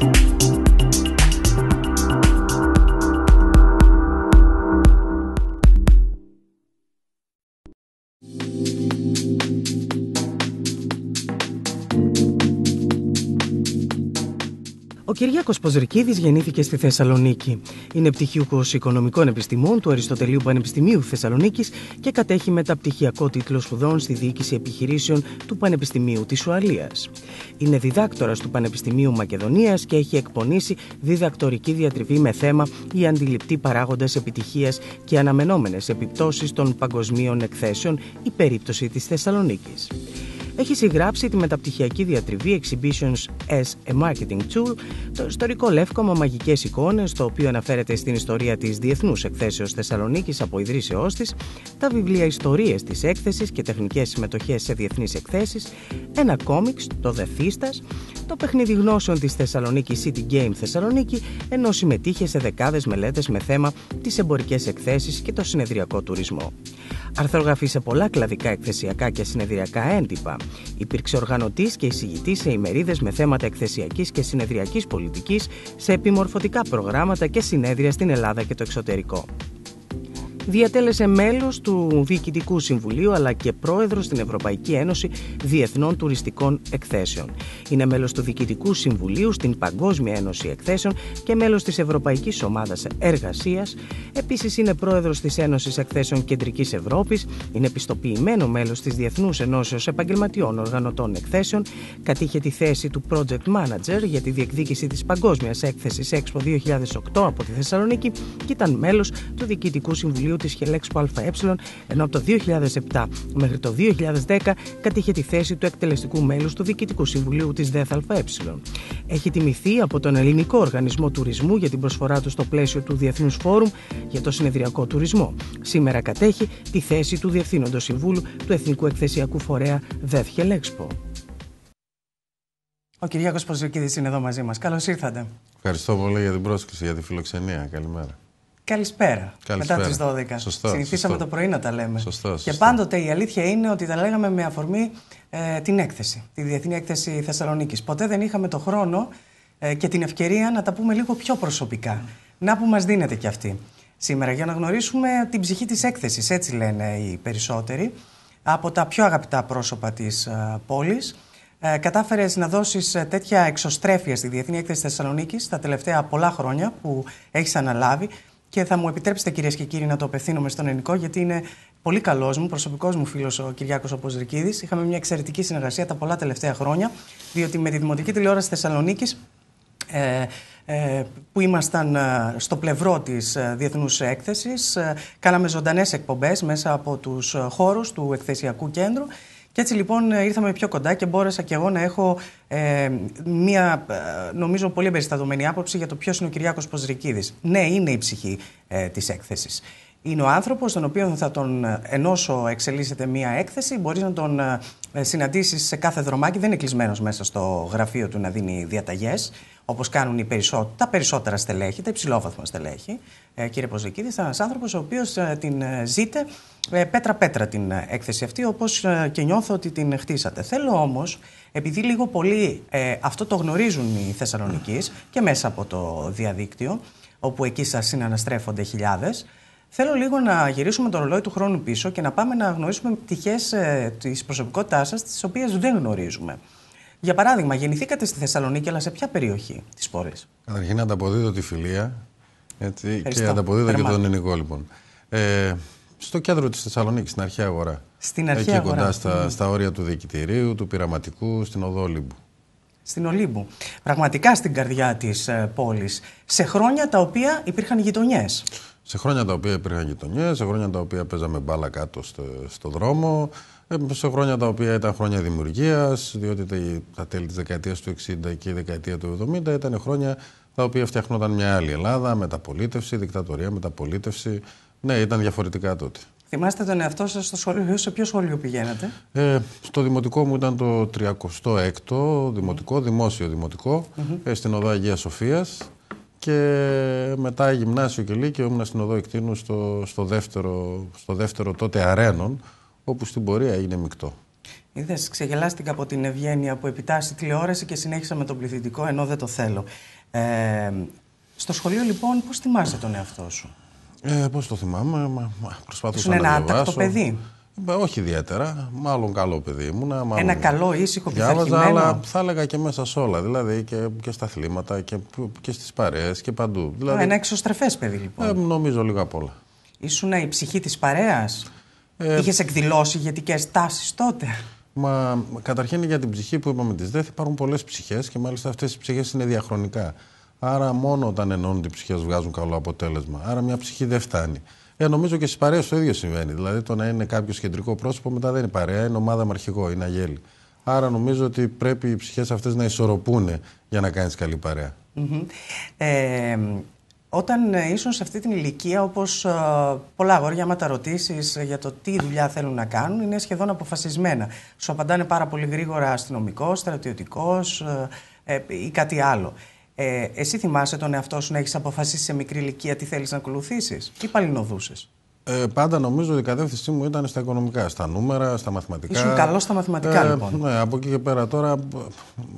you Κυριάκος Ποζρικίδης γεννήθηκε στη Θεσσαλονίκη. Είναι πτυχιούχο Οικονομικών Επιστημών του Αριστοτελείου Πανεπιστημίου Θεσσαλονίκης και κατέχει μεταπτυχιακό τίτλο σπουδών στη Διοίκηση Επιχειρήσεων του Πανεπιστημίου της Ουαλίας. Είναι διδάκτορας του Πανεπιστημίου Μακεδονίας και έχει εκπονήσει διδακτορική διατριβή με θέμα Οι αντιληπτοί παράγοντε επιτυχίας και αναμενόμενες επιπτώσεις των παγκοσμίων εκθέσεων, η περίπτωση της Θεσσαλονίκης έχει συγγράψει τη μεταπτυχιακή διατριβή Exhibitions as a Marketing Tool, το ιστορικό λεύκομα μαγικές εικόνες, το οποίο αναφέρεται στην ιστορία της Διεθνούς Εκθέσεως Θεσσαλονίκης από ιδρύσεώς της, τα βιβλία Ιστορίες της Έκθεσης και τεχνικές συμμετοχές σε διεθνείς εκθέσεις, ένα κόμιξ, το Δεθίστα, το παιχνίδι γνώσεων της Θεσσαλονίκη City Game Θεσσαλονίκη, ενώ συμμετείχε σε δεκάδες μελέτες με θέμα τις εμπορικές εκθέσεις και το συνεδριακό τουρισμό. Αρθρογραφεί σε πολλά κλαδικά εκθεσιακά και συνεδριακά έντυπα. Υπήρξε οργανωτής και εισηγητής σε ημερίδες με θέματα εκθεσιακής και συνεδριακής πολιτικής, σε επιμορφωτικά προγράμματα και συνέδρια στην Ελλάδα και το εξωτερικό διατέλεσε μέλος του Διοικητικού Συμβουλίου αλλά και πρόεδρος στην Ευρωπαϊκή Ένωση Διεθνών Τουριστικών Εκθέσεων. Είναι μέλος του Διοικητικού Συμβουλίου στην Παγκόσμια Ένωση Εκθέσεων και μέλος της Ευρωπαϊκής Ομάδας Εργασίας. Επίσης είναι πρόεδρος της Ένωσης Εκθέσεων Κεντρικής Ευρώπης, είναι πιστοποιημένο μέλος της Διεθνούς Ενώσεως Επαγγελματιών Οργανωτών Εκθέσεων, κατήχε τη θέση του Project Manager για τη διεκδίκηση της Παγκόσμιας Έκθεσης Expo 2008 από τη Θεσσαλονίκη και ήταν μέλος του Διοικητικού Συμβουλίου της Χελέξπο ΑΕ, ενώ από το 2007 μέχρι το 2010 κατήχε τη θέση του εκτελεστικού μέλους του Διοικητικού Συμβουλίου της ΔΕΘΑΕ. Έχει τιμηθεί από τον Ελληνικό Οργανισμό Τουρισμού για την προσφορά του στο πλαίσιο του Διεθνούς Φόρουμ για το Συνεδριακό Τουρισμό. Σήμερα κατέχει τη θέση του Διευθύνοντος Συμβούλου του Εθνικού Εκθεσιακού Φορέα ΔΕΘ Χελέξπο. Ο Κυριάκος είναι εδώ μαζί μας. Καλώς ήρθατε. Ευχαριστώ πολύ για την πρόσκληση, για τη φιλοξενία. Καλημέρα. Καλησπέρα. Καλησπέρα. Μετά τι 12. Σωστό, Συνηθίσαμε το πρωί να τα λέμε. Σωστό, Και πάντοτε η αλήθεια είναι ότι τα λέγαμε με αφορμή ε, την έκθεση, τη Διεθνή Έκθεση Θεσσαλονίκης. Ποτέ δεν είχαμε το χρόνο ε, και την ευκαιρία να τα πούμε λίγο πιο προσωπικά. Να που μας δίνεται κι αυτή σήμερα, για να γνωρίσουμε την ψυχή της έκθεσης, έτσι λένε οι περισσότεροι, από τα πιο αγαπητά πρόσωπα της ε, πόλης. πόλη. Κατάφερες να δώσεις τέτοια εξωστρέφεια στη Διεθνή Έκθεση Θεσσαλονίκης τα τελευταία πολλά χρόνια που έχεις αναλάβει. Και θα μου επιτρέψετε κυρίες και κύριοι να το απευθύνομαι στον ελληνικό, γιατί είναι πολύ καλός μου, προσωπικός μου φίλος ο Κυριάκος Αποζρικίδης. Είχαμε μια εξαιρετική συνεργασία τα πολλά τελευταία χρόνια, διότι με τη Δημοτική Τηλεόραση Θεσσαλονίκης. Ε, ε, που ήμασταν ε, στο πλευρό της ε, διεθνούς έκθεσης. Κάναμε ζωντανές εκπομπές μέσα από τους χώρους του εκθεσιακού κέντρου και έτσι λοιπόν ε, ήρθαμε πιο κοντά και μπόρεσα και εγώ να έχω ε, μία ε, νομίζω πολύ εμπεριστατωμένη άποψη για το ποιος είναι ο Κυριάκος Ποζρικίδης. Ναι, είναι η ψυχή ε, της έκθεσης. Είναι ο άνθρωπος, τον οποίο θα τον, ενώσω εξελίσσεται μία έκθεση, μπορείς να τον συναντήσεις σε κάθε δρομάκι. Δεν είναι κλεισμένος μέσα στο γραφείο του να δίνει διαταγές όπως κάνουν οι τα περισσότερα στελέχη, τα υψηλόβαθμα στελέχη. Ε, κύριε Ποζεκίδη, ήταν ένα άνθρωπος ο οποίος ε, την ε, ζείτε ε, πέτρα-πέτρα την έκθεση αυτή, όπως και νιώθω ότι την χτίσατε. Θέλω όμως, επειδή λίγο πολύ αυτό το γνωρίζουν οι Θεσσαλονίκοι και μέσα από το διαδίκτυο, όπου εκεί σας συναναστρέφονται χιλιάδες. Θέλω λίγο να γυρίσουμε το ρολόι του χρόνου πίσω και να πάμε να γνωρίσουμε πτυχές ε, της προσωπικότητάς σας, τις οποίες δεν γνωρίζουμε. Για παράδειγμα, γεννηθήκατε στη Θεσσαλονίκη, αλλά σε ποια περιοχή της πόλης. Καταρχήν ανταποδίδω τη φιλία έτσι, και ανταποδίδω και τον ελληνικό λοιπόν. Ε, στο κέντρο της Θεσσαλονίκης, στην αρχαία αγορά. Στην αρχαία Εκεί αγορά. κοντά στα, στα όρια του διοικητηρίου, του πειραματικού, στην οδό Ολύμπου. Στην Ολύμπου. Πραγματικά στην καρδιά της ε, πόλης. Σε χρόνια τα οποία υπήρχαν γειτονιές. Σε χρόνια τα οποία υπήρχαν γειτονιές, σε χρόνια τα οποία παίζαμε μπάλα κάτω στο, στο δρόμο σε χρόνια τα οποία ήταν χρόνια δημιουργίας, διότι τα τέλη της δεκαετίας του 60 και η δεκαετία του 70 ήταν χρόνια τα οποία φτιαχνόταν μια άλλη Ελλάδα, μεταπολίτευση, δικτατορία, μεταπολίτευση. Ναι, ήταν διαφορετικά τότε. Θυμάστε τον εαυτό σας στο σχολείο, σε ποιο σχολείο πηγαίνατε. Ε, στο δημοτικό μου ήταν το 36ο δημοτικό, δημόσιο δημοτικό, ε, στην οδό Αγίας Σοφίας. Και μετά γυμνάσιο και λύκειο ήμουν στην οδό Εκτίνου στο, στο, δεύτερο, στο δεύτερο τότε αρένων όπου στην πορεία έγινε μεικτό. Είδες, ξεγελάστηκα από την ευγένεια που επιτάσσει τηλεόραση και συνέχισα με τον πληθυντικό, ενώ δεν το θέλω. Ε, στο σχολείο, λοιπόν, πώς θυμάσαι τον εαυτό σου. Ε, πώς το θυμάμαι, μα, προσπαθούσα Ήσουν να ένα άτακτο παιδί. Ε, όχι ιδιαίτερα. Μάλλον καλό παιδί ήμουνα. Ένα καλό, ήσυχο, Διάβαζα, αλλά θα έλεγα και μέσα σε όλα. Δηλαδή και, και στα αθλήματα και, και στις παρέες και παντού. Δηλαδή, ένα εξωστρεφές παιδί, λοιπόν. Ε, νομίζω λίγα απ' όλα. Ήσουν η ψυχή της παρέας. Ε, Είχες εκδηλώσει ηγετικές τάσεις τότε. Μα καταρχήν για την ψυχή που είπαμε της ΔΕΘ υπάρχουν πολλές ψυχές και μάλιστα αυτές οι ψυχές είναι διαχρονικά. Άρα μόνο όταν ενώνουν οι ψυχές βγάζουν καλό αποτέλεσμα. Άρα μια ψυχή δεν φτάνει. Ε, νομίζω και στις παρέες το ίδιο συμβαίνει. Δηλαδή το να είναι κάποιο κεντρικό πρόσωπο μετά δεν είναι παρέα, είναι ομάδα με αρχηγό, είναι αγέλη. Άρα νομίζω ότι πρέπει οι ψυχές αυτές να ισορροπούν για να κάνεις καλή παρέα. Mm-hmm. Ε, όταν ε, ήσουν σε αυτή την ηλικία, όπως ε, πολλά αγόρια, άμα τα ρωτήσεις ε, για το τι δουλειά θέλουν να κάνουν, είναι σχεδόν αποφασισμένα. Σου απαντάνε πάρα πολύ γρήγορα αστυνομικός, στρατιωτικός ή κάτι άλλο. Ε, εσύ θυμάσαι τον εαυτό σου να έχεις αποφασίσει σε μικρή ηλικία τι θέλεις να ακολουθήσεις ή παλινοδούσες. Ε, πάντα νομίζω ότι η κατεύθυνσή μου ήταν στα οικονομικά, στα νούμερα, στα μαθηματικά. Ήσουν καλός στα μαθηματικά, ε, παντα νομιζω οτι η κατευθυνση μου ηταν στα οικονομικα στα νουμερα στα μαθηματικα ησουν καλο στα μαθηματικα λοιπον Ναι, από εκεί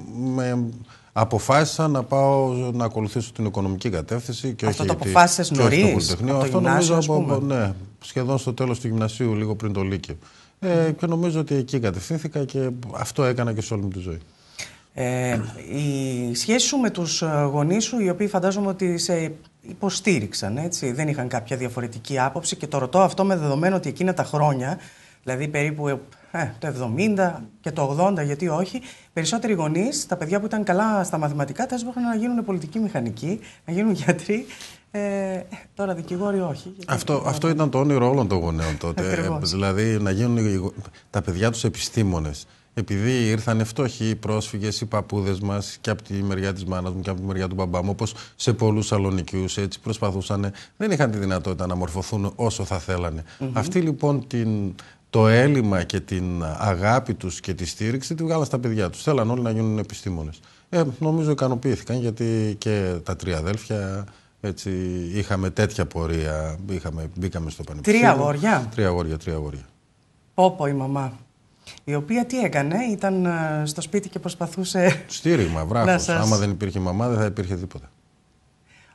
και πέρα τώρα με Αποφάσισα να πάω να ακολουθήσω την οικονομική κατεύθυνση και Αυτό όχι το αποφάσισε νωρί. Αυτό νομίζω από, ναι, σχεδόν στο τέλος του γυμνασίου, λίγο πριν το Λύκειο. Ε, και νομίζω ότι εκεί κατευθύνθηκα και αυτό έκανα και σε όλη μου τη ζωή. Ε, η σχέση σου με τους ε, γονείς σου, οι οποίοι φαντάζομαι ότι σε υποστήριξαν, έτσι, δεν είχαν κάποια διαφορετική άποψη και το ρωτώ αυτό με δεδομένο ότι εκείνα τα χρόνια, δηλαδή περίπου ε, το 70 και το 80, γιατί όχι, περισσότεροι γονείς, τα παιδιά που ήταν καλά στα μαθηματικά, τα να γίνουν πολιτικοί μηχανικοί, να γίνουν γιατροί. Ε, τώρα δικηγόροι όχι. Αυτό, αυτό ήταν το όνειρο όλων των γονέων τότε. Ε, δηλαδή να γίνουν τα παιδιά τους επιστήμονες. Επειδή ήρθαν φτωχοί οι πρόσφυγες, οι παππούδες μας, και από τη μεριά της μάνας μου και από τη μεριά του μπαμπά μου, όπως σε πολλούς αλωνικιού έτσι προσπαθούσαν, δεν είχαν τη δυνατότητα να μορφωθούν όσο θα θέλανε. Αυτή λοιπόν την το έλλειμμα και την αγάπη τους και τη στήριξη τη βγάλαν στα παιδιά τους. Θέλαν όλοι να γίνουν επιστήμονες. Ε, νομίζω ικανοποιήθηκαν γιατί και τα τρία αδέλφια έτσι, είχαμε τέτοια πορεία. Είχαμε, μπήκαμε στο πανεπιστήμιο. Τρία αγόρια. Τρία αγόρια, τρία αγόρια. Πόπο η μαμά. Η οποία τι έκανε, ήταν ε, στο σπίτι και προσπαθούσε. Στήριγμα, βράχος. Σας... Άμα δεν υπήρχε μαμά, δεν θα υπήρχε τίποτα.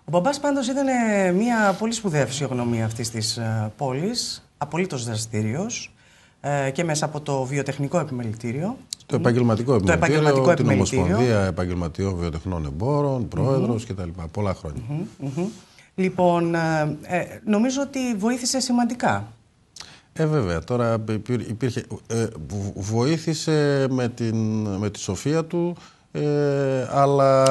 Ο μπαμπάς πάντως ήταν ε, μια πολύ σπουδαία φυσιογνωμία αυτής της ε, πόλης, απολύτως δραστηριο. Ε, και μέσα από το βιοτεχνικό επιμελητήριο. Το επαγγελματικό επιμελητήριο, το επαγγελματικό την ομοσπονδια Ομοσπονδία Επαγγελματιών Βιοτεχνών Εμπόρων, πρόεδρος mm-hmm. κτλ. Πολλά Λοιπόν, ε, ε, νομίζω ότι βοήθησε σημαντικά. Ε, βέβαια. Τώρα υπήρχε, βοήθησε με, την, με τη σοφία του ε, αλλά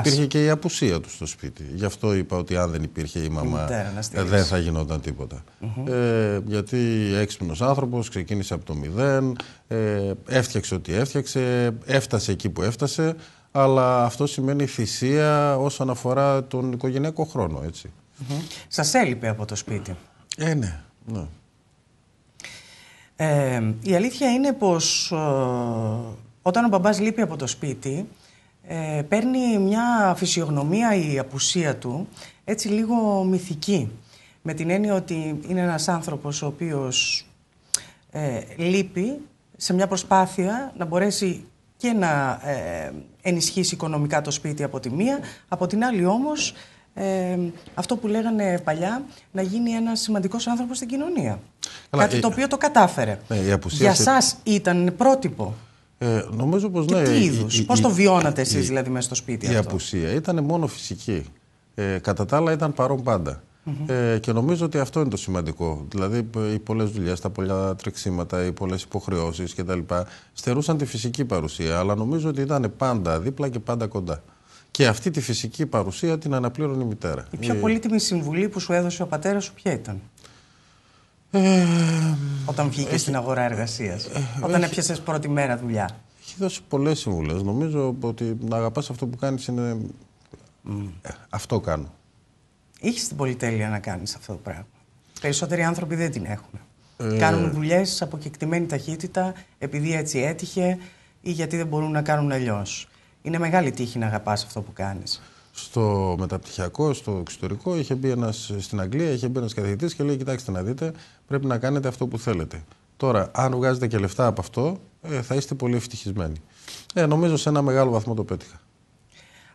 υπήρχε και η απουσία του στο σπίτι. Γι' αυτό είπα ότι αν δεν υπήρχε η μαμά ε, δεν θα γινόταν τίποτα. ε, γιατί έξυπνος άνθρωπος, ξεκίνησε από το μηδέν, ε, έφτιαξε ό,τι έφτιαξε, έφτασε εκεί που έφτασε, αλλά αυτό σημαίνει θυσία όσον αφορά τον οικογενειακό χρόνο. Έτσι. Mm Σας έλειπε από το σπίτι. Ε, ναι. ναι. Ε, η αλήθεια είναι πως ε, όταν ο μπαμπάς λείπει από το σπίτι, ε, παίρνει μια φυσιογνωμία η απουσία του, έτσι λίγο μυθική. Με την έννοια ότι είναι ένας άνθρωπος ο οποίος ε, λείπει σε μια προσπάθεια να μπορέσει και να ε, ενισχύσει οικονομικά το σπίτι από τη μία, από την άλλη όμως ε, αυτό που λέγανε παλιά, να γίνει ένας σημαντικός άνθρωπος στην κοινωνία. Κάτι το οποίο το κατάφερε. Ναι, Για σας ήταν πρότυπο. Ε, νομίζω πως και ναι. Τι είδου, πώ το βιώνατε εσεί δηλαδή μέσα στο σπίτι η αυτό. απουσία ήταν μόνο φυσική. Ε, κατά τα άλλα ήταν παρόν Ε, και νομίζω ότι αυτό είναι το σημαντικό. Δηλαδή, οι πολλές δουλειές, τα πολλά τρεξίματα, οι πολλές υποχρεώσεις κτλ. στερούσαν τη φυσική παρουσία, αλλά νομίζω ότι ήταν πάντα δίπλα και πάντα κοντά. Και αυτή τη φυσική παρουσία την αναπλήρωνε η μητέρα. Η πιο πολύτιμη συμβουλή που σου έδωσε ο πατέρας σου, ποια ήταν όταν βγήκες στην αγορά εργασίας, ε, ε, όταν έπιασες πρώτη μέρα δουλειά. Έχει δώσει πολλές συμβουλές. Νομίζω ότι να αγαπάς αυτό που κάνεις είναι. Ε, αυτό κάνω. Είχε την πολυτέλεια να κάνεις αυτό το πράγμα. Περισσότεροι άνθρωποι δεν την έχουν. Κάνουν δουλειές από κεκτημένη ταχύτητα επειδή έτσι έτυχε ή γιατί δεν μπορούν να κάνουν αλλιώς. Είναι μεγάλη τύχη να αγαπάς αυτό που κάνεις στο μεταπτυχιακό, στο εξωτερικό, είχε μπει ένας, στην Αγγλία, είχε μπει ένας καθηγητής και λέει: Κοιτάξτε να δείτε, πρέπει να κάνετε αυτό που θέλετε. Τώρα, αν βγάζετε και λεφτά από αυτό, ε, θα είστε πολύ ευτυχισμένοι. Ε, νομίζω σε ένα μεγάλο βαθμό το πέτυχα.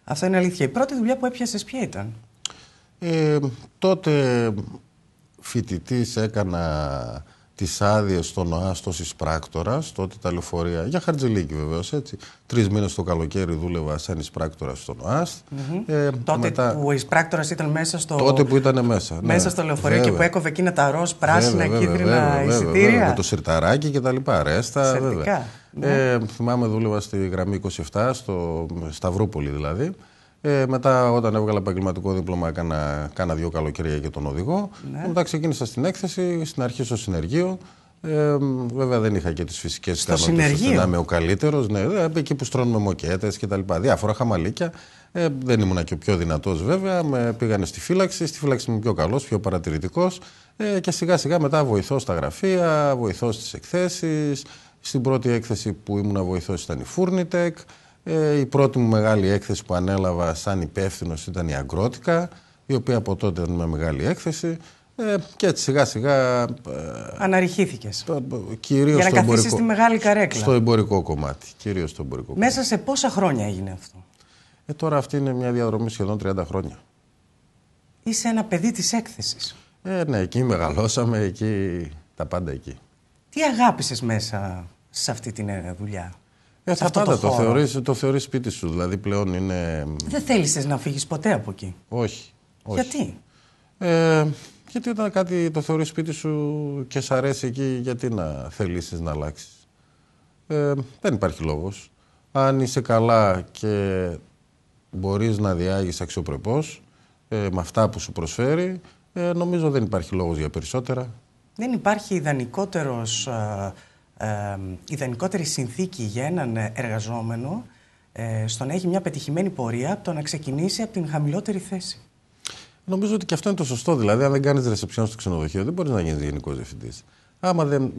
Αυτό είναι αλήθεια. Η πρώτη δουλειά που έπιασες, ποια ήταν. Ε, τότε φοιτητής έκανα τις άδειες στον ΟΑΣΤΟ στόση πράκτορας, τότε τα λεωφορεία. Για χαρτζηλίκη βεβαίως, έτσι. Τρεις μήνες το καλοκαίρι δούλευα σαν εισπράκτορα στον ΟΑΣΤ. mm Ε, τότε που ο εισπράκτορα ήταν μέσα στο. Τότε που ήταν μέσα. Ναι. Μέσα στο λεωφορείο και που έκοβε εκείνα τα ροζ, πράσινα, βέβαια, κίτρινα βέβαια, εισιτήρια. με το σιρταράκι και τα λοιπά. Ρέστα, βέβαια. Ναι. Ε, θυμάμαι δούλευα στη γραμμή 27, στο Σταυρούπολη δηλαδή. Ε, μετά, όταν έβγαλα επαγγελματικό δίπλωμα, έκανα, κάνα δύο καλοκαιρία για τον οδηγό. Ναι. Μετά ξεκίνησα στην έκθεση, στην αρχή στο συνεργείο. Ε, βέβαια δεν είχα και τις φυσικές ικανότητε να είμαι ο καλύτερος. Ναι, ε, εκεί που στρώνουμε μοκέτες και τα λοιπά. Διάφορα χαμαλίκια. Ε, δεν ήμουν και ο πιο δυνατός βέβαια. Με πήγανε στη φύλαξη. Στη φύλαξη είμαι πιο καλός, πιο παρατηρητικός. Ε, και σιγά σιγά μετά βοηθώ στα γραφεία, βοηθώ στις εκθέσεις. Στην πρώτη έκθεση που ήμουν βοηθό ήταν η Φούρνιτεκ. Ε, η πρώτη μου μεγάλη έκθεση που ανέλαβα σαν υπεύθυνος ήταν η Αγκρότικα, η οποία από τότε ήταν μια μεγάλη έκθεση. Ε, και έτσι σιγά σιγά. Ε, Αναρριχήθηκες. Για να καθίσει στη μεγάλη καρέκλα. Στο εμπορικό κομμάτι. Κυρίως στο εμπορικό Μέσα σε πόσα χρόνια έγινε αυτό. Ε, τώρα αυτή είναι μια διαδρομή σχεδόν 30 χρόνια. Είσαι ένα παιδί της έκθεσης. Ε, ναι, εκεί μεγαλώσαμε, εκεί, τα πάντα εκεί. Τι αγάπησες μέσα σε αυτή την ε, δουλειά. Ε, θα το, το, θεωρείς, το θεωρείς σπίτι σου, δηλαδή πλέον είναι... Δεν θέλησες να φύγεις ποτέ από εκεί. Όχι. όχι. Γιατί? Ε, γιατί όταν κάτι το θεωρείς σπίτι σου και σ' αρέσει εκεί, γιατί να θελήσεις να αλλάξεις. Ε, δεν υπάρχει λόγος. Αν είσαι καλά και μπορείς να διάγεις αξιοπρεπώς, ε, με αυτά που σου προσφέρει, ε, νομίζω δεν υπάρχει λόγος για περισσότερα. Δεν υπάρχει ιδανικότερος... Ε, ε, ιδανικότερη συνθήκη για έναν ε, εργαζόμενο ε, στο να έχει μια πετυχημένη πορεία από το να ξεκινήσει από την χαμηλότερη θέση. Νομίζω ότι και αυτό είναι το σωστό. Δηλαδή, αν δεν κάνεις ρεσεψιόν στο ξενοδοχείο, δεν μπορείς να γίνεις γενικός διευθυντής. Άμα δεν.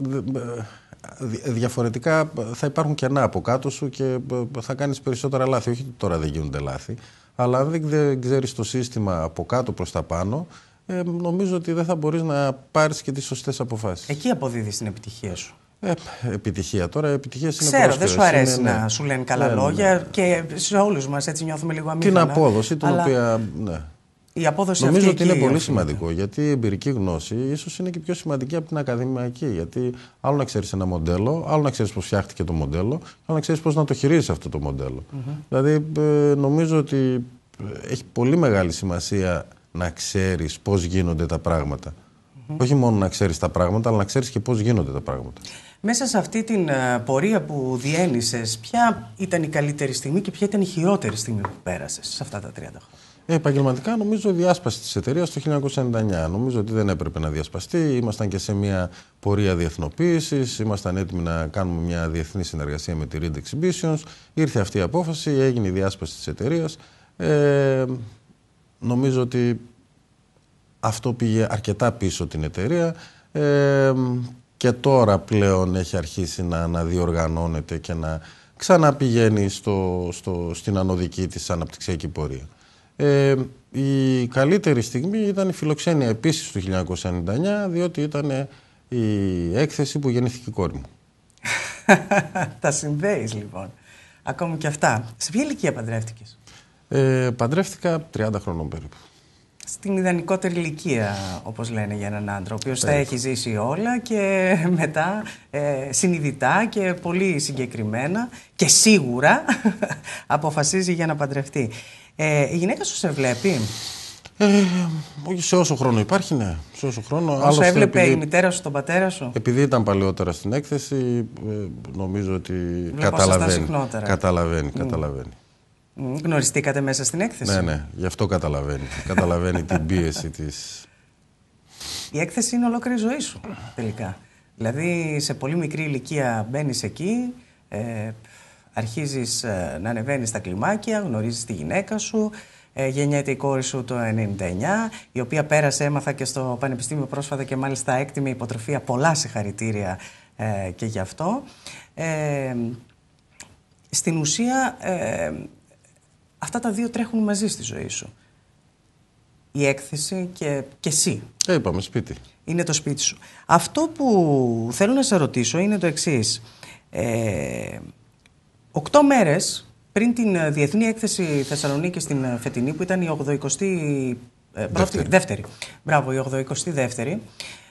Δε, διαφορετικά θα υπάρχουν κενά από κάτω σου και θα κάνεις περισσότερα λάθη. Όχι ότι τώρα δεν γίνονται λάθη, αλλά αν δεν ξέρεις το σύστημα από κάτω προς τα πάνω, νομίζω ότι δεν θα μπορείς να πάρεις και τις σωστές αποφάσεις. Εκεί αποδίδεις την επιτυχία σου. Ε, επιτυχία τώρα. επιτυχία είναι Ξέρω, δεν σου αρέσει ναι. να σου λένε καλά ναι, ναι, λόγια και σε όλους μας έτσι νιώθουμε λίγο αμήχανα. Την απόδοση, την αλλά... οποία. Ναι. Η απόδοση Νομίζω ότι είναι πολύ σημαντικό γιατί η εμπειρική γνώση ίσως είναι και πιο σημαντική από την ακαδημαϊκή. Γιατί άλλο να ξέρεις ένα μοντέλο, άλλο να ξέρεις πώς φτιάχτηκε το μοντέλο, άλλο να ξέρεις πώς να το χειρίζει αυτό το μοντελο Δηλαδή, ε, νομίζω ότι έχει πολύ μεγάλη σημασία να ξέρεις πώς γίνονται τα πραγματα Όχι μόνο να ξέρεις τα πράγματα, αλλά να ξέρεις και πώς γίνονται τα πράγματα. Μέσα σε αυτή την ε, πορεία που διένυσες, ποια ήταν η καλύτερη στιγμή και ποια ήταν η χειρότερη στιγμή που πέρασες σε αυτά τα 30 χρόνια. Ε, επαγγελματικά νομίζω η διάσπαση της εταιρείας το 1999. Νομίζω ότι δεν έπρεπε να διασπαστεί. Ήμασταν και σε μια πορεία διεθνοποίησης. ήμασταν έτοιμοι να κάνουμε μια διεθνή συνεργασία με τη Read Exhibitions. Ήρθε αυτή η απόφαση, έγινε η διάσπαση της εταιρείας. Ε, νομίζω ότι αυτό πήγε αρκετά πίσω την εταιρεία. Ε, και τώρα πλέον έχει αρχίσει να διοργανώνεται και να ξαναπηγαίνει στο, στο, στην ανωδική της αναπτυξιακή πορεία. Ε, η καλύτερη στιγμή ήταν η φιλοξένεια επίσης του 1999, διότι ήταν η έκθεση που γεννήθηκε η κόρη μου. Τα συνδέεις, λοιπόν. Ακόμη και αυτά. Σε ποια ηλικία παντρεύτηκες? Ε, παντρεύτηκα 30 χρονών περίπου στην ιδανικότερη ηλικία, όπως λένε για έναν άντρα, ο οποίος τα έχει ζήσει όλα και μετά ε, συνειδητά και πολύ συγκεκριμένα και σίγουρα αποφασίζει για να παντρευτεί. Ε, η γυναίκα σου σε βλέπει. Ε, σε όσο χρόνο υπάρχει, ναι. Σε όσο χρόνο. Όσο Άλλωστε, έβλεπε η μητέρα σου, τον πατέρα σου. Επειδή ήταν παλαιότερα στην έκθεση, ε, νομίζω ότι Βλέπω καταλαβαίνει. Καταλαβαίνει, mm. καταλαβαίνει. Γνωριστήκατε μέσα στην έκθεση. Ναι, ναι, γι' αυτό καταλαβαίνει. καταλαβαίνει την πίεση της. Η έκθεση είναι ολόκληρη ζωή σου τελικά. Δηλαδή σε πολύ μικρή ηλικία μπαίνεις εκεί, ε, αρχίζεις ε, να ανεβαίνεις στα κλιμάκια, γνωρίζεις τη γυναίκα σου. Ε, γεννιέται η κόρη σου το 99, η οποία πέρασε, έμαθα και στο Πανεπιστήμιο πρόσφατα και μάλιστα έκτιμη υποτροφία. Πολλά συγχαρητήρια ε, και γι' αυτό. Ε, στην ουσία ε, Αυτά τα δύο τρέχουν μαζί στη ζωή σου. Η έκθεση και, και εσύ. Ε, είπαμε σπίτι. Είναι το σπίτι σου. Αυτό που θέλω να σε ρωτήσω είναι το εξής. Ε, οκτώ μέρες πριν την ε, Διεθνή Έκθεση Θεσσαλονίκης στην ε, φετινή, που ήταν η 80η... Δεύτερη. δεύτερη. Μπράβο, η δευτερη δευτερη μπραβο η 82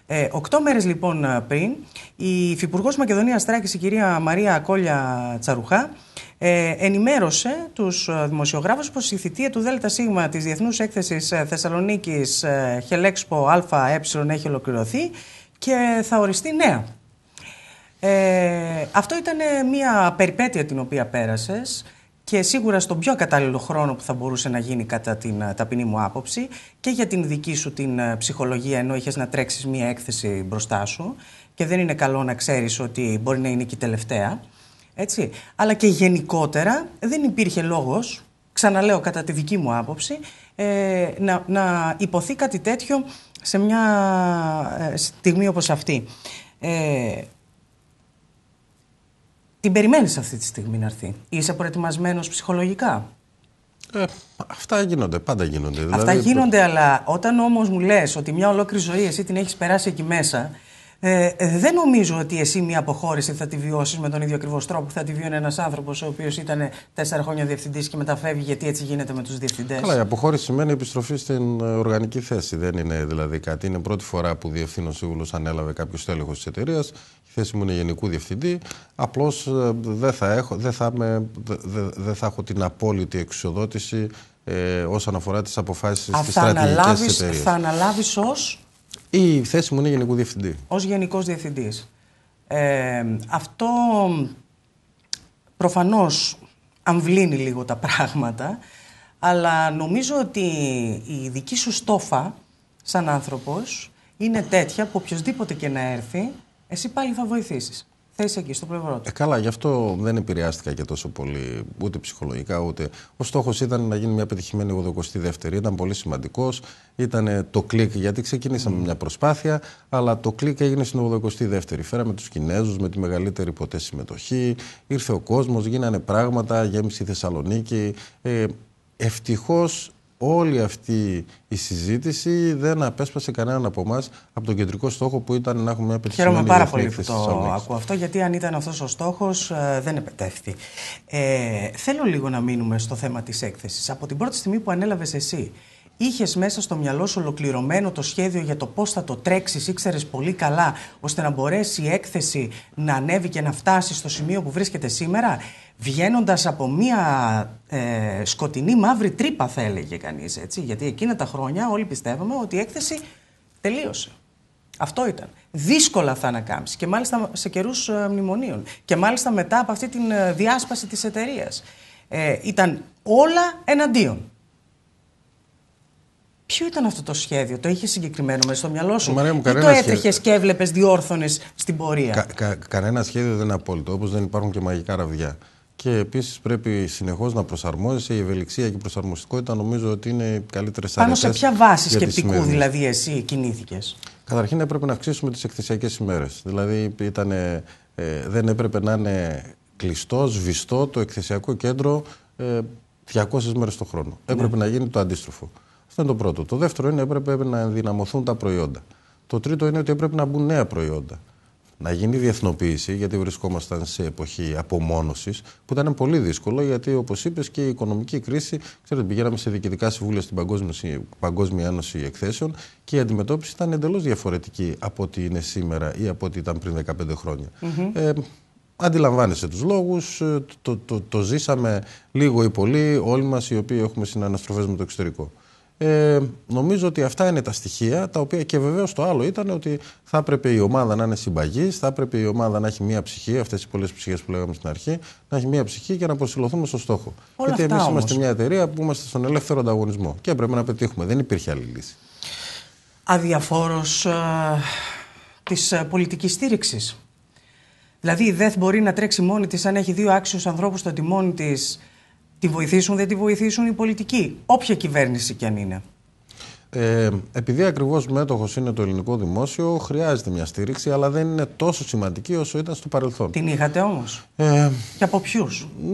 Ε, οκτώ μέρες λοιπόν πριν, η Υφυπουργός Μακεδονίας Τράκης η κυρία Μαρία Κόλια Τσαρουχά, ε, ενημέρωσε τους ε, δημοσιογράφους πως η θητεία του ΔΣ της Διεθνούς Έκθεσης ε, Θεσσαλονίκης ε, Χελέξπο ΑΕ έχει ολοκληρωθεί και θα οριστεί νέα. Ε, αυτό ήταν μια περιπέτεια την οποία πέρασες και σίγουρα στον πιο κατάλληλο χρόνο που θα μπορούσε να γίνει κατά την ταπεινή μου άποψη και για την δική σου την ψυχολογία ενώ είχες να τρέξεις μια έκθεση μπροστά σου και δεν είναι καλό να ξέρεις ότι μπορεί να είναι και η τελευταία. Έτσι. Αλλά και γενικότερα δεν υπήρχε λόγος, ξαναλέω κατά τη δική μου άποψη, ε, να, να υποθεί κάτι τέτοιο σε μια ε, στιγμή όπως αυτή. Ε, την περιμένεις αυτή τη στιγμή να έρθει. Είσαι προετοιμασμένος ψυχολογικά. Ε, αυτά γίνονται, πάντα γίνονται. Αυτά δηλαδή, γίνονται, αλλά όταν όμως μου λες ότι μια ολόκληρη ζωή εσύ την έχεις περάσει εκεί μέσα ε, δεν νομίζω ότι εσύ μια αποχώρηση θα τη βιώσεις με τον ίδιο ακριβώς τρόπο που θα τη βιώνει ένας άνθρωπος ο οποίος ήταν τέσσερα χρόνια διευθυντής και μεταφεύγει γιατί έτσι γίνεται με τους διευθυντές. Καλά, η αποχώρηση σημαίνει επιστροφή στην οργανική θέση. Δεν είναι δηλαδή κάτι. Είναι πρώτη φορά που διευθύνων σύμβουλο ανέλαβε κάποιος τέλεχος της εταιρείας. Η θέση μου είναι γενικού διευθυντή. Απλώς ε, δεν θα, έχω, θα δεν, θα έχω την απόλυτη εξουσιοδότηση ε, όσον αφορά τις αποφάσεις τη στρατηγική Θα αναλάβεις ως. Η θέση μου είναι Γενικού Διευθυντή. Ως Γενικός Διευθυντής. Ε, αυτό προφανώς αμβλύνει λίγο τα πράγματα, αλλά νομίζω ότι η δική σου στόφα σαν άνθρωπος είναι τέτοια που οποιοδήποτε και να έρθει, εσύ πάλι θα βοηθήσεις θέση εκεί, στο πλευρό του. Ε, καλά, γι' αυτό δεν επηρεάστηκα και τόσο πολύ, ούτε ψυχολογικά, ούτε. Ο στόχος ήταν να γίνει μια πετυχημένη 82η. Ήταν πολύ σημαντικός. Ήταν το κλικ, γιατί ξεκινήσαμε mm. μια προσπάθεια, αλλά το κλικ έγινε στην 82η. Φέραμε τους Κινέζους με τη μεγαλύτερη ποτέ συμμετοχή. Ήρθε ο κόσμος, γίνανε πράγματα, γέμισε η Θεσσαλονίκη. Ε, Ευτυχώς όλη αυτή η συζήτηση δεν απέσπασε κανέναν από εμάς από τον κεντρικό στόχο που ήταν να έχουμε μια πετυχημένη Χαίρομαι πάρα πολύ που το ακούω αυτό, γιατί αν ήταν αυτός ο στόχος, ε, δεν επετεύχθη. Ε, θέλω λίγο να μείνουμε στο θέμα της έκθεσης. Από την πρώτη στιγμή που ανέλαβες εσύ, Είχες μέσα στο μυαλό σου ολοκληρωμένο το σχέδιο για το πώς θα το τρέξεις, ήξερες πολύ καλά, ώστε να μπορέσει η έκθεση να ανέβει και να φτάσει στο σημείο που βρίσκεται σήμερα, βγαίνοντας από μία ε, σκοτεινή μαύρη τρύπα, θα έλεγε κανείς έτσι. Γιατί εκείνα τα χρόνια όλοι πιστεύαμε ότι η έκθεση τελείωσε. Αυτό ήταν. Δύσκολα θα ανακάμψει και μάλιστα σε καιρούς ε, μνημονίων. Και μάλιστα μετά από αυτή τη ε, διάσπαση της εταιρείας. ήταν όλα εναντίον. Ποιο ήταν αυτό το σχέδιο, το είχε συγκεκριμένο μέσα στο μυαλό σου. μου, ή το έτρεχε και έβλεπες διόρθωνες στην πορεία. κανένα σχέδιο δεν είναι απόλυτο, όπως δεν υπάρχουν και μαγικά ραβδιά. Και επίσης πρέπει συνεχώς να προσαρμόζεσαι. Η ευελιξία και η προσαρμοστικότητα νομίζω ότι είναι οι καλύτερες Πάνω σε ποια βάση σκεπτικού δηλαδή εσύ κινήθηκες. Καταρχήν έπρεπε να αυξήσουμε τις εκθεσιακές ημέρες. Δηλαδή ήταν, ε, δεν έπρεπε να είναι κλειστός, σβηστό το εκθεσιακό κέντρο 200 ε, μέρες το χρόνο. Ναι. Έπρεπε να γίνει το αντίστροφο. Αυτό είναι το πρώτο. Το δεύτερο είναι ότι έπρεπε να ενδυναμωθούν τα προϊόντα. Το τρίτο είναι ότι έπρεπε να μπουν νέα προϊόντα. Να γίνει διεθνοποίηση, γιατί βρισκόμασταν σε εποχή απομόνωσης, που ήταν πολύ δύσκολο, γιατί όπως είπες και η οικονομική κρίση, ξέρετε, πηγαίναμε σε διοικητικά συμβούλια στην Παγκόσμια, Παγκόσμια Ένωση Εκθέσεων και η αντιμετώπιση ήταν εντελώς διαφορετική από ό,τι είναι σήμερα ή από ό,τι ήταν πριν 15 χρόνια. Mm -hmm. ε, Αντιλαμβάνεσαι τους λόγους, ε, το, το, το, ζήσαμε λίγο ή πολύ όλοι μας οι οποίοι έχουμε συναναστροφές με το εξωτερικό. Ε, νομίζω ότι αυτά είναι τα στοιχεία τα οποία και βεβαίως το άλλο ήταν ότι θα έπρεπε η ομάδα να είναι συμπαγής, θα έπρεπε η ομάδα να έχει μία ψυχή, αυτές οι πολλές ψυχές που λέγαμε στην αρχή, να έχει μία ψυχή και να προσιλωθούμε στο στόχο. Όλα Γιατί εμεί είμαστε μια εταιρεία που είμαστε στον ελεύθερο ανταγωνισμό και έπρεπε να πετύχουμε. Δεν υπήρχε άλλη λύση. Αδιαφόρος ε, της ε, πολιτικής στήριξης. Δηλαδή η ΔΕΘ μπορεί να τρέξει μόνη της αν έχει δύο άξιους ανθρώπους στο τιμόνι της Τη βοηθήσουν, δεν τη βοηθήσουν οι πολιτικοί, όποια κυβέρνηση και αν είναι. Ε, επειδή ακριβώς μέτοχος είναι το ελληνικό δημόσιο, χρειάζεται μια στήριξη, αλλά δεν είναι τόσο σημαντική όσο ήταν στο παρελθόν. Την είχατε όμως. Ε, και από ποιους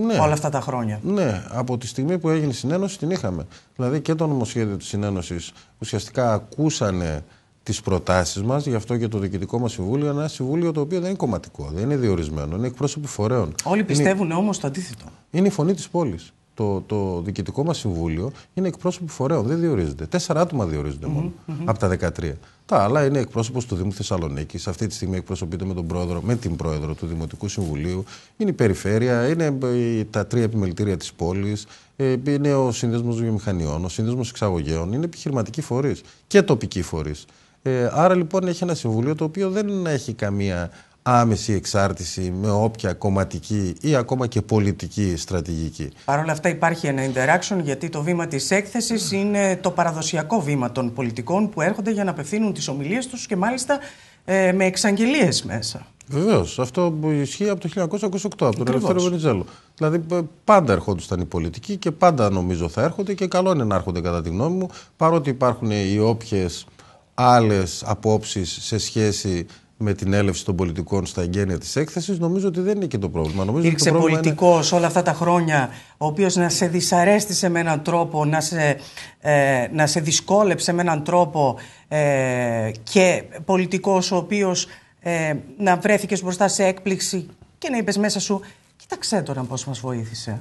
ναι, όλα αυτά τα χρόνια. Ναι, από τη στιγμή που έγινε η συνένωση την είχαμε. Δηλαδή και το νομοσχέδιο της συνένωσης ουσιαστικά ακούσανε τις προτάσεις μας, γι' αυτό και το διοικητικό μας συμβούλιο είναι ένα συμβούλιο το οποίο δεν είναι κομματικό, δεν είναι διορισμένο, είναι εκπρόσωποι φορέων. Όλοι πιστεύουν όμως το αντίθετο. Είναι η φωνή της πόλης. Το, το διοικητικό μας συμβούλιο είναι εκπρόσωπο φορέων, δεν διορίζεται. Τέσσερα άτομα διορίζονται μόνο από τα 13. Τα άλλα είναι εκπρόσωπος του Δήμου Θεσσαλονίκη. Αυτή τη στιγμή εκπροσωπείται με τον πρόεδρο, με την πρόεδρο του Δημοτικού Συμβουλίου. Είναι η περιφέρεια, είναι ε, τα τρία επιμελητήρια της πόλης, ε, είναι ο Σύνδεσμος Βιομηχανιών, ο Σύνδεσμος Εξαγωγέων, είναι επιχειρηματικοί φορείς και τοπικοί φορείς. Ε, άρα λοιπόν έχει ένα συμβούλιο το οποίο δεν έχει καμία άμεση εξάρτηση με όποια κομματική ή ακόμα και πολιτική στρατηγική. Παρ' όλα αυτά υπάρχει ένα interaction γιατί το βήμα της έκθεσης είναι το παραδοσιακό βήμα των πολιτικών που έρχονται για να απευθύνουν τις ομιλίες τους και μάλιστα ε, με εξαγγελίες μέσα. Βεβαίως. Αυτό ισχύει από το 1928, από τον Ελευθερό Βενιζέλο. Δηλαδή, πάντα ερχόντουσαν οι πολιτικοί και πάντα νομίζω θα έρχονται και καλό είναι να έρχονται, κατά τη γνώμη μου, παρότι υπάρχουν οι όποιες άλλες απόψεις σε σχέση με την έλευση των πολιτικών στα εγγένεια της έκθεσης, νομίζω ότι δεν είναι και το πρόβλημα. Νομίζω Υπήρξε πολιτικός όλα αυτά τα χρόνια, ο οποίος να σε δυσαρέστησε με έναν τρόπο, να σε, ε, να σε δυσκόλεψε με έναν τρόπο ε, και πολιτικός ο οποίος ε, να βρέθηκες μπροστά σε έκπληξη και να είπες μέσα σου, κοίταξε τώρα πώς μας βοήθησε.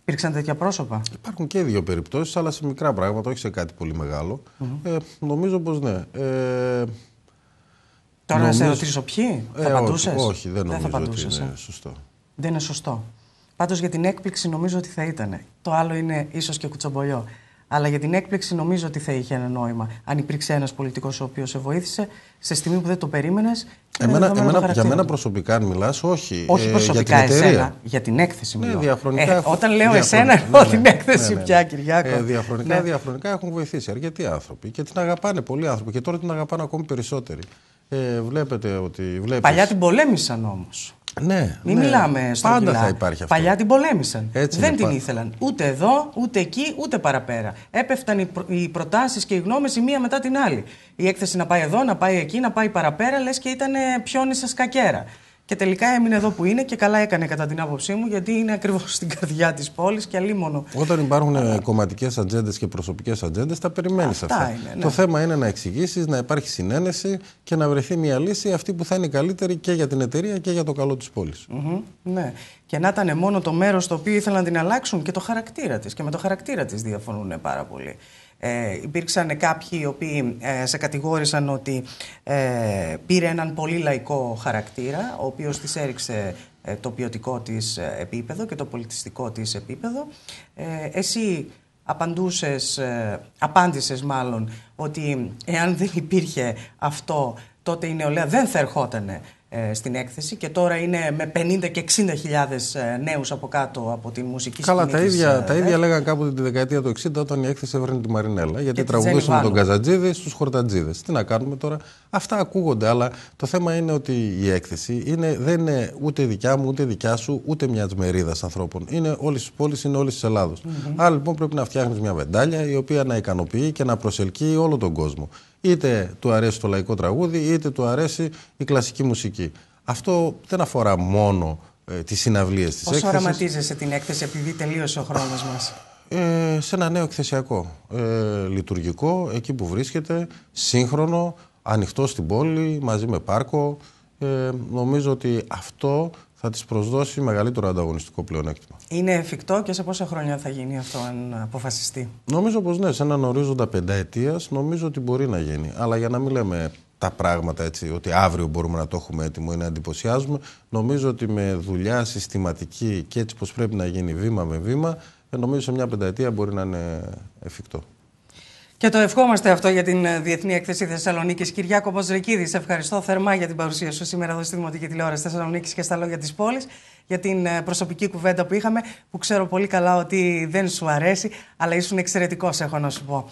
Υπήρξαν τέτοια πρόσωπα. Υπάρχουν και δύο περιπτώσεις, αλλά σε μικρά πράγματα, όχι σε κάτι πολύ μεγάλο. ε, νομίζω πως ναι. Ε, Τώρα να σε ρωτήσω ποιοι θα ε, απαντούσες. Όχι, δεν νομίζω θα ότι είναι ε. σωστό. Δεν είναι σωστό. Πάντως για την έκπληξη νομίζω ότι θα ήταν. Το άλλο είναι ίσως και κουτσομπολιό. Αλλά για την έκπληξη νομίζω ότι θα είχε ένα νόημα. Αν υπήρξε ένας πολιτικός ο οποίος σε βοήθησε, σε στιγμή που δεν το περίμενες. Εμένα, για μένα προσωπικά, αν μιλάς, όχι. Όχι ε, προσωπικά για την εσένα. Για την έκθεση μιλάω. Ναι, ε, όταν λέω εσένα, εννοώ ναι, ναι. την έκθεση ναι, ναι, πια, Κυριάκο. Ε, διαφρονικά, έχουν βοηθήσει αρκετοί άνθρωποι και την αγαπάνε πολλοί άνθρωποι και τώρα την αγαπάνε ακόμη περισσότεροι. Ε, βλέπετε ότι. Βλέπεις. Παλιά την πολέμησαν όμως. Ναι, ναι. μιλάμε στο Πάντα θα υπάρχει αυτό. Παλιά την πολέμησαν. δεν την ήθελαν. Ούτε εδώ, ούτε εκεί, ούτε παραπέρα. Έπεφταν οι, προ... προτάσεις και οι γνώμες η μία μετά την άλλη. Η έκθεση να πάει εδώ, να πάει εκεί, να πάει παραπέρα, λες και ήταν πιόνι σας κακέρα. Και τελικά έμεινε εδώ που είναι και καλά έκανε κατά την άποψή μου, γιατί είναι ακριβώς στην καρδιά της πόλης και μόνο. Όταν υπάρχουν Αλλά... Ε, κομματικές ατζέντες και προσωπικές ατζέντες, τα περιμένεις αυτά. αυτά. Είναι, ναι. Το θέμα είναι να εξηγήσεις, να υπάρχει συνένεση και να βρεθεί μια λύση αυτή που θα είναι καλύτερη και για την εταιρεία και για το καλό της πολη Ναι. Και να ήταν μόνο το μέρος το οποίο ήθελαν να την αλλάξουν και το χαρακτήρα της. Και με το χαρακτήρα της διαφωνούν πάρα πολύ. Ε, υπήρξαν κάποιοι οι οποίοι ε, σε κατηγόρησαν ότι ε, πήρε έναν πολύ λαϊκό χαρακτήρα, ο οποίος της έριξε ε, το ποιοτικό της ε, επίπεδο και το πολιτιστικό της επίπεδο. Εσύ απαντούσες, απάντησες μάλλον, ότι εάν δεν υπήρχε αυτό, τότε η νεολαία δεν θα ερχόταν ε, στην έκθεση και τώρα είναι με 50 και 60 χιλιάδες ε, νέους από κάτω από τη μουσική Καλά, σκηνή. τα ίδια, της, ε, τα ίδια λέγαν κάποτε τη δεκαετία του 60 όταν η έκθεση έβρενε τη Μαρινέλα. Γιατί τραγουδούσαμε τον Καζατζίδη στους Χορτατζίδες. Τι να κάνουμε τώρα. Αυτά ακούγονται, αλλά το θέμα είναι ότι η έκθεση είναι, δεν είναι ούτε δικιά μου, ούτε δικιά σου, ούτε μια μερίδα ανθρώπων. Είναι όλης της πόλης, είναι όλης της Ελλάδος. Mm -hmm. Άρα λοιπόν πρέπει να φτιάχνεις μια βεντάλια η οποία να ικανοποιεί και να προσελκύει όλο τον κόσμο. Είτε του αρέσει το λαϊκό τραγούδι, είτε του αρέσει η κλασική μουσική. Αυτό δεν αφορά μόνο ε, τις συναυλίες της έκθεση. Πώ οραματίζεσαι την έκθεση, επειδή τελείωσε ο χρόνος μας. Ε, σε ένα νέο εκθεσιακό. Ε, λειτουργικό, εκεί που βρίσκεται, σύγχρονο, ανοιχτό στην πόλη, μαζί με πάρκο. Ε, νομίζω ότι αυτό θα της προσδώσει μεγαλύτερο ανταγωνιστικό πλεονέκτημα. Είναι εφικτό και σε πόσα χρόνια θα γίνει αυτό, αν αποφασιστεί. Νομίζω πως ναι, σε έναν ορίζοντα πενταετίας νομίζω ότι μπορεί να γίνει. Αλλά για να μην λέμε τα πράγματα έτσι, ότι αύριο μπορούμε να το έχουμε έτοιμο ή να εντυπωσιάζουμε, νομίζω ότι με δουλειά συστηματική και έτσι πως πρέπει να γίνει βήμα με βήμα, ε, νομίζω σε μια πενταετία μπορεί να είναι εφικτό. Και το ευχόμαστε αυτό για την ε, Διεθνή Έκθεση Θεσσαλονίκης. Κυριάκο Μποζρικίδη, σε ευχαριστώ θερμά για την παρουσία σου σήμερα εδώ στη Δημοτική Τηλεόραση Θεσσαλονίκης και στα λόγια της πόλης. Για την ε, προσωπική κουβέντα που είχαμε, που ξέρω πολύ καλά ότι δεν σου αρέσει, αλλά ήσουν εξαιρετικός, έχω να σου πω.